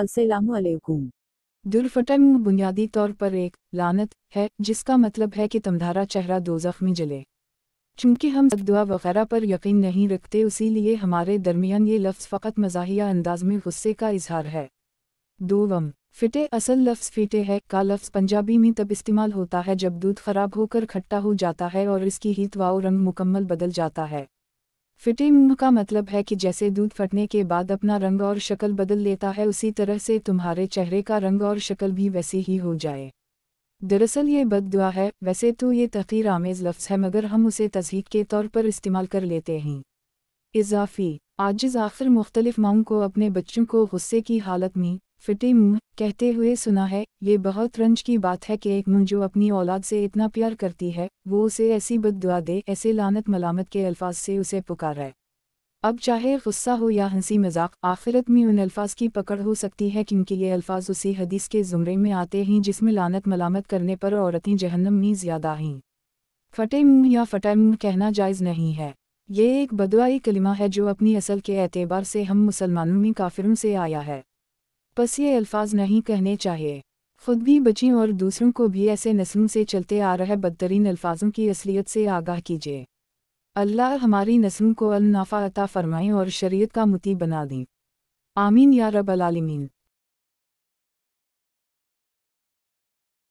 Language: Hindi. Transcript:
असलकुम दुर्फटन बुनियादी तौर पर एक लानत है जिसका मतलब है कि तमधारा चेहरा दो में जले चूंकि हम दुआ वगैरह पर यकीन नहीं रखते उसीलिए हमारे दरमियान ये लफ्ज़ फ़कत मजाहिया अंदाज में गुस्से का इजहार है दो वम फिटे असल लफ्ज़ फिटे है का लफ्ज़ पंजाबी में तब इस्तेमाल होता है जब दूध खराब होकर खट्टा हो जाता है और इसकी हीत वाओ रंग मुकम्मल बदल जाता है फिटे का मतलब है कि जैसे दूध फटने के बाद अपना रंग और शक्ल बदल लेता है उसी तरह से तुम्हारे चेहरे का रंग और शक्ल भी वैसी ही हो जाए दरअसल ये बददुआ है वैसे तो ये तख़ीर आमेज़ लफ्ज़ है मगर हम उसे तजहीक के तौर पर इस्तेमाल कर लेते हैं इजाफी आजिज़ आखिर मुख्तलिफ माओं को अपने बच्चों को गुस्से की हालत में फिटी मुंह कहते हुए सुना है ये बहुत रंज की बात है कि एक मुंह जो अपनी औलाद से इतना प्यार करती है वो उसे ऐसी बददुआ दे ऐसे लानत मलामत के अल्फाज से उसे है अब चाहे गुस्सा हो या हंसी मजाक आखिरत में उन अल्फाज की पकड़ हो सकती है क्योंकि ये अल्फाज उसी हदीस के ज़ुमरे में आते हैं जिसमें लानत मलामत करने पर औरतें जहन्नम में ज़्यादा हैं फटे मुँह या फटे मुँह कहना जायज़ नहीं है ये एक बदवाई कलिमा है जो अपनी असल के एतबार से हम मुसलमानों में काफिरों से आया है बस ये अल्फाज नहीं कहने चाहिए खुद भी बचें और दूसरों को भी ऐसे नस्लों से चलते आ रहे बदतरीन अल्फाजों की असलियत से आगाह कीजिए अल्लाह हमारी नस्लों को अलनाफ़ा अता फरमाएं और शरीयत का मुती बना दें आमीन या रब आलमीन